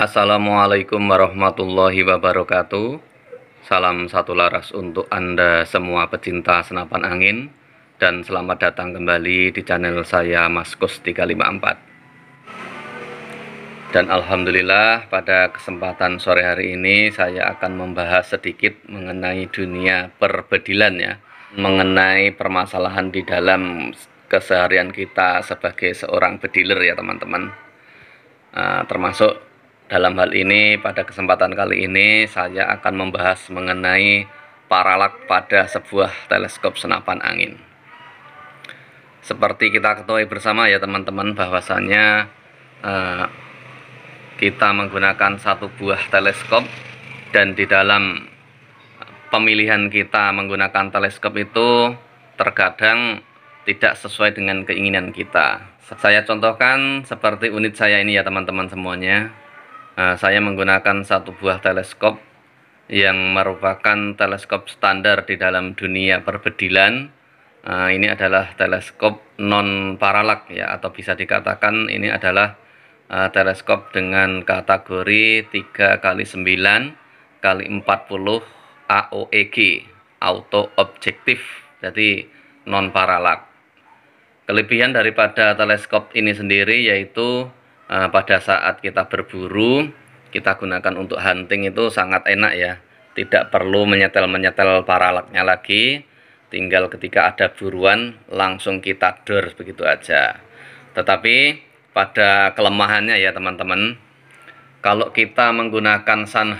Assalamualaikum warahmatullahi wabarakatuh. Salam satu laras untuk Anda semua pecinta senapan angin dan selamat datang kembali di channel saya Mas Kus 354. Dan alhamdulillah pada kesempatan sore hari ini saya akan membahas sedikit mengenai dunia perbedilan ya, mengenai permasalahan di dalam keseharian kita sebagai seorang bediler ya teman-teman. Uh, termasuk dalam hal ini, pada kesempatan kali ini saya akan membahas mengenai paralak pada sebuah teleskop senapan angin. Seperti kita ketahui bersama ya teman-teman bahwasannya eh, kita menggunakan satu buah teleskop dan di dalam pemilihan kita menggunakan teleskop itu terkadang tidak sesuai dengan keinginan kita. Saya contohkan seperti unit saya ini ya teman-teman semuanya. Eh, saya menggunakan satu buah teleskop yang merupakan teleskop standar di dalam dunia perbedilan. Nah, ini adalah teleskop non paralak ya atau bisa dikatakan ini adalah uh, teleskop dengan kategori 3 kali 9 kali 40 AOEG auto objektif jadi non paralak. Kelebihan daripada teleskop ini sendiri yaitu uh, pada saat kita berburu kita gunakan untuk hunting itu sangat enak ya tidak perlu menyetel-menyetel paralaknya lagi tinggal ketika ada buruan langsung kita dor begitu aja tetapi pada kelemahannya ya teman-teman kalau kita menggunakan sun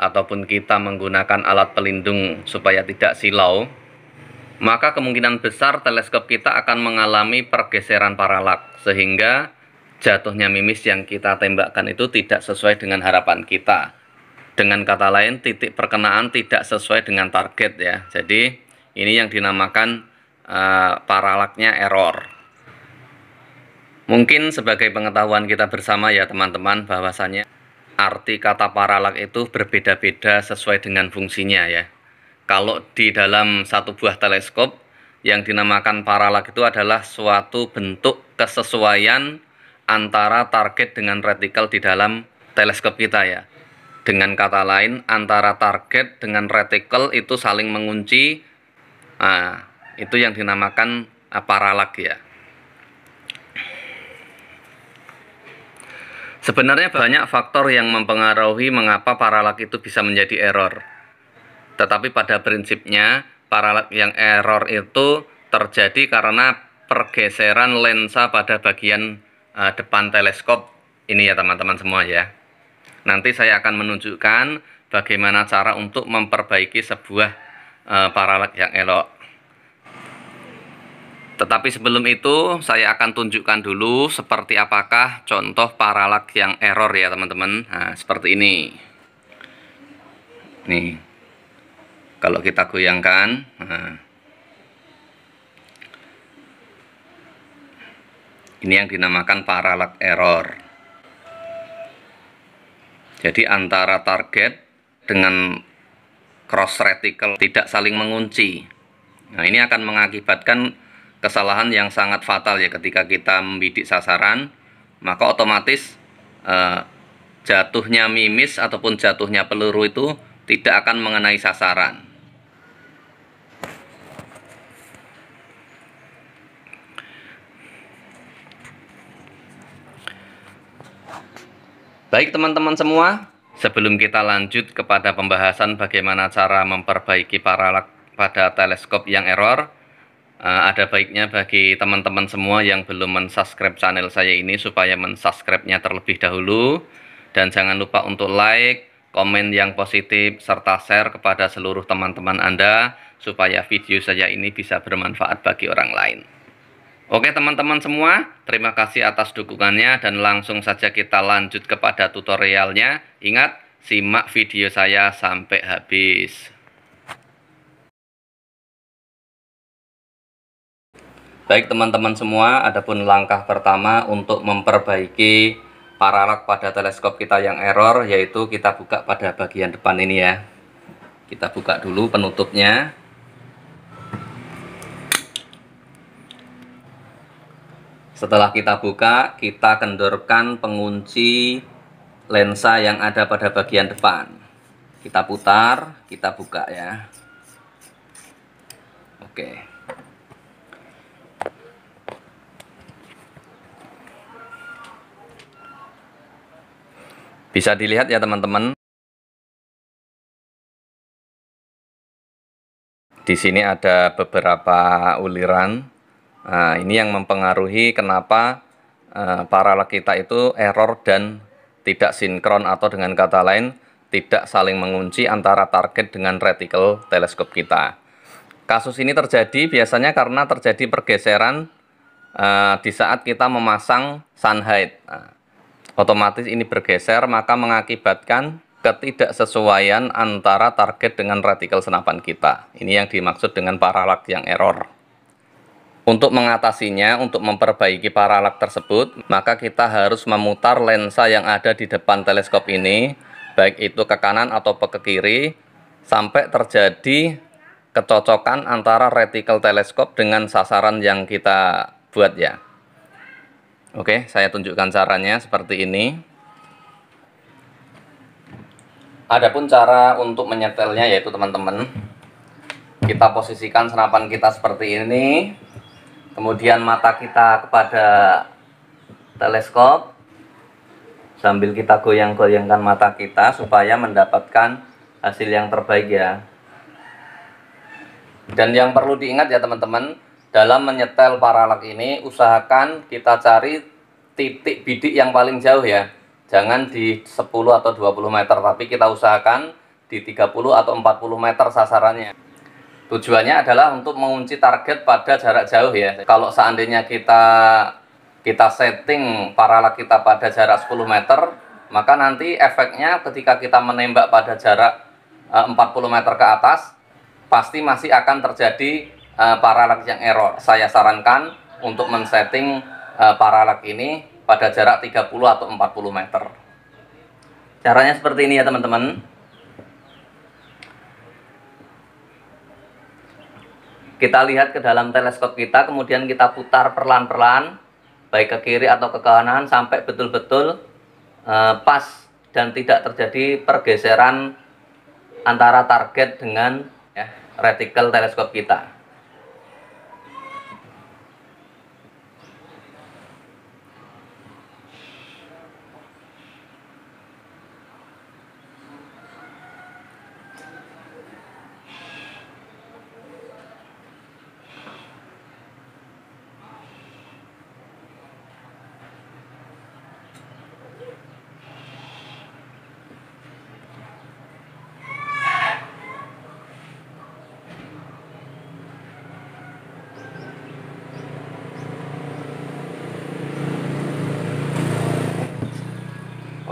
ataupun kita menggunakan alat pelindung supaya tidak silau maka kemungkinan besar teleskop kita akan mengalami pergeseran paralak sehingga jatuhnya mimis yang kita tembakkan itu tidak sesuai dengan harapan kita. Dengan kata lain, titik perkenaan tidak sesuai dengan target ya. Jadi ini yang dinamakan uh, paralaknya error. Mungkin sebagai pengetahuan kita bersama ya teman-teman bahwasanya arti kata paralak itu berbeda-beda sesuai dengan fungsinya ya. Kalau di dalam satu buah teleskop yang dinamakan paralak itu adalah suatu bentuk kesesuaian antara target dengan retikel di dalam teleskop kita ya. Dengan kata lain, antara target dengan retikel itu saling mengunci. Nah, itu yang dinamakan eh, paralak ya. Sebenarnya banyak faktor yang mempengaruhi mengapa paralak itu bisa menjadi error. Tetapi pada prinsipnya, paralak yang error itu terjadi karena pergeseran lensa pada bagian uh, depan teleskop ini ya teman-teman semua ya. Nanti saya akan menunjukkan bagaimana cara untuk memperbaiki sebuah uh, eh, paralak yang elok. Tetapi sebelum itu saya akan tunjukkan dulu seperti apakah contoh paralak yang error ya teman-teman. Nah, seperti ini. Nih. Kalau kita goyangkan, nah Ini yang dinamakan parallax error. Jadi antara target dengan cross reticle tidak saling mengunci. Nah, ini akan mengakibatkan kesalahan yang sangat fatal ya ketika kita membidik sasaran, maka otomatis eh, jatuhnya mimis ataupun jatuhnya peluru itu tidak akan mengenai sasaran. Baik teman-teman semua, sebelum kita lanjut kepada pembahasan bagaimana cara memperbaiki paralak pada teleskop yang error, eh, ada baiknya bagi teman-teman semua yang belum mensubscribe channel saya ini supaya mensubscribe-nya terlebih dahulu dan jangan lupa untuk like, komen yang positif serta share kepada seluruh teman-teman Anda supaya video saya ini bisa bermanfaat bagi orang lain. Oke teman-teman semua, terima kasih atas dukungannya dan langsung saja kita lanjut kepada tutorialnya. Ingat, simak video saya sampai habis. Baik teman-teman semua, adapun langkah pertama untuk memperbaiki paralak pada teleskop kita yang error, yaitu kita buka pada bagian depan ini ya. Kita buka dulu penutupnya. Setelah kita buka, kita kendorkan pengunci lensa yang ada pada bagian depan. Kita putar, kita buka ya. Oke. Bisa dilihat ya teman-teman. Di sini ada beberapa uliran Nah, ini yang mempengaruhi kenapa uh, eh, paralel kita itu error dan tidak sinkron atau dengan kata lain tidak saling mengunci antara target dengan reticle teleskop kita. Kasus ini terjadi biasanya karena terjadi pergeseran uh, di saat kita memasang sun height. Nah, otomatis ini bergeser maka mengakibatkan ketidaksesuaian antara target dengan retikel senapan kita. Ini yang dimaksud dengan paralak yang error. Untuk mengatasinya, untuk memperbaiki paralak tersebut, maka kita harus memutar lensa yang ada di depan teleskop ini, baik itu ke kanan atau ke kiri, sampai terjadi kecocokan antara retikel teleskop dengan sasaran yang kita buat ya. Oke, saya tunjukkan caranya seperti ini. Adapun cara untuk menyetelnya yaitu teman-teman, kita posisikan senapan kita seperti ini, kemudian mata kita kepada teleskop sambil kita goyang-goyangkan mata kita supaya mendapatkan hasil yang terbaik ya dan yang perlu diingat ya teman-teman dalam menyetel paralak ini usahakan kita cari titik bidik yang paling jauh ya jangan di 10 atau 20 meter tapi kita usahakan di 30 atau 40 meter sasarannya Tujuannya adalah untuk mengunci target pada jarak jauh ya. Kalau seandainya kita kita setting parala kita pada jarak 10 meter, maka nanti efeknya ketika kita menembak pada jarak 40 eh, meter ke atas, pasti masih akan terjadi eh, paralak yang error. Saya sarankan untuk men-setting eh, paralak ini pada jarak 30 atau 40 meter. Caranya seperti ini ya teman-teman. Kita lihat ke dalam teleskop kita, kemudian kita putar perlahan-perlahan, baik ke kiri atau ke kanan, sampai betul-betul eh, pas dan tidak terjadi pergeseran antara target dengan ya, retikel teleskop kita.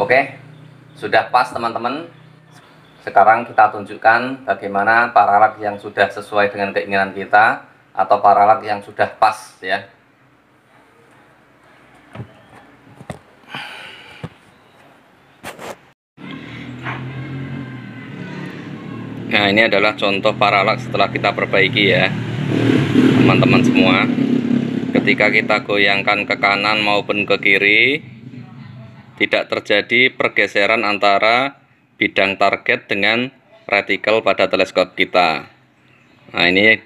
Oke, sudah pas teman-teman. Sekarang kita tunjukkan bagaimana paralak yang sudah sesuai dengan keinginan kita atau paralak yang sudah pas ya. Nah ini adalah contoh paralak setelah kita perbaiki ya teman-teman semua ketika kita goyangkan ke kanan maupun ke kiri tidak terjadi pergeseran antara bidang target dengan retikel pada teleskop kita. Nah, ini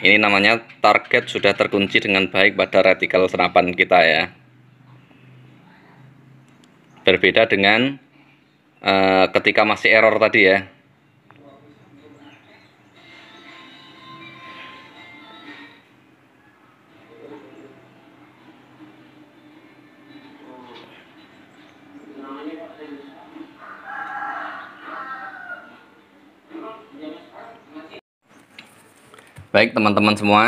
ini namanya target sudah terkunci dengan baik pada retikel senapan kita ya. Berbeda dengan uh, ketika masih error tadi ya. Baik teman-teman semua,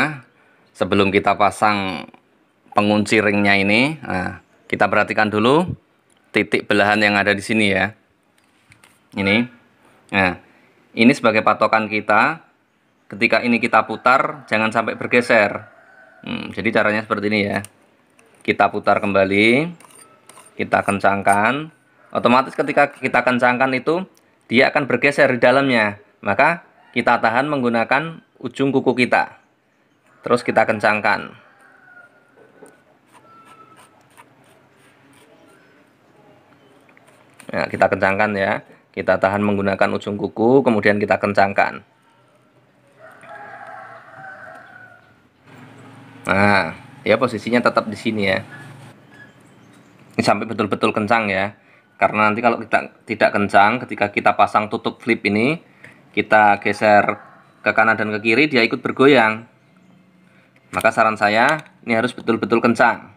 sebelum kita pasang pengunci ringnya ini, nah, kita perhatikan dulu titik belahan yang ada di sini ya. Ini. Nah, ini sebagai patokan kita. Ketika ini kita putar, jangan sampai bergeser. Hmm, jadi caranya seperti ini ya. Kita putar kembali, kita kencangkan. Otomatis ketika kita kencangkan itu, dia akan bergeser di dalamnya. Maka kita tahan menggunakan ujung kuku kita terus kita kencangkan nah, kita kencangkan ya kita tahan menggunakan ujung kuku kemudian kita kencangkan nah ya posisinya tetap di sini ya ini sampai betul-betul kencang ya karena nanti kalau kita tidak kencang ketika kita pasang tutup flip ini kita geser ke kanan dan ke kiri dia ikut bergoyang. Maka saran saya ini harus betul-betul kencang.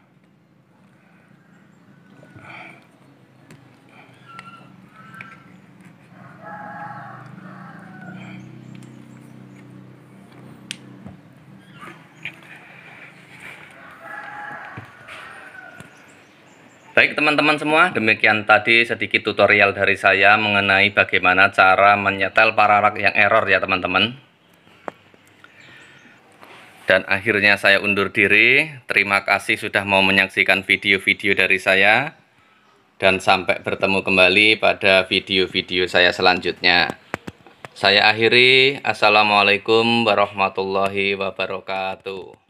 Baik teman-teman semua, demikian tadi sedikit tutorial dari saya mengenai bagaimana cara menyetel para rak yang error ya teman-teman. Dan akhirnya saya undur diri. Terima kasih sudah mau menyaksikan video-video dari saya. Dan sampai bertemu kembali pada video-video saya selanjutnya. Saya akhiri. Assalamualaikum warahmatullahi wabarakatuh.